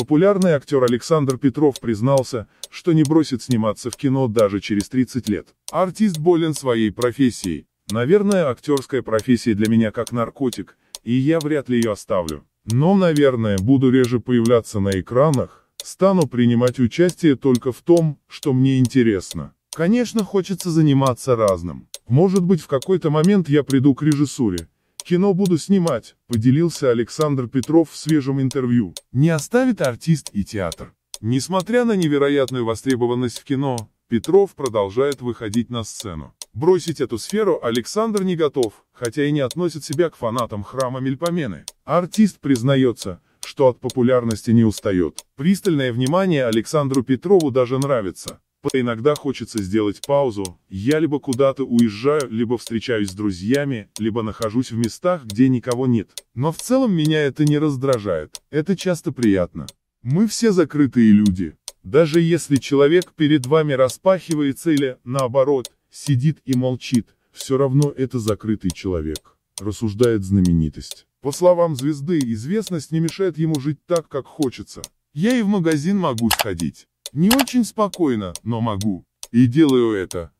Популярный актер Александр Петров признался, что не бросит сниматься в кино даже через 30 лет. Артист болен своей профессией. Наверное, актерская профессия для меня как наркотик, и я вряд ли ее оставлю. Но, наверное, буду реже появляться на экранах, стану принимать участие только в том, что мне интересно. Конечно, хочется заниматься разным. Может быть, в какой-то момент я приду к режиссуре, Кино буду снимать, поделился Александр Петров в свежем интервью. Не оставит артист и театр. Несмотря на невероятную востребованность в кино, Петров продолжает выходить на сцену. Бросить эту сферу Александр не готов, хотя и не относит себя к фанатам храма Мельпомены. Артист признается, что от популярности не устает. Пристальное внимание Александру Петрову даже нравится. Иногда хочется сделать паузу, я либо куда-то уезжаю, либо встречаюсь с друзьями, либо нахожусь в местах, где никого нет. Но в целом меня это не раздражает, это часто приятно. Мы все закрытые люди. Даже если человек перед вами распахивается или, наоборот, сидит и молчит, все равно это закрытый человек, рассуждает знаменитость. По словам звезды, известность не мешает ему жить так, как хочется. Я и в магазин могу сходить. Не очень спокойно, но могу. И делаю это.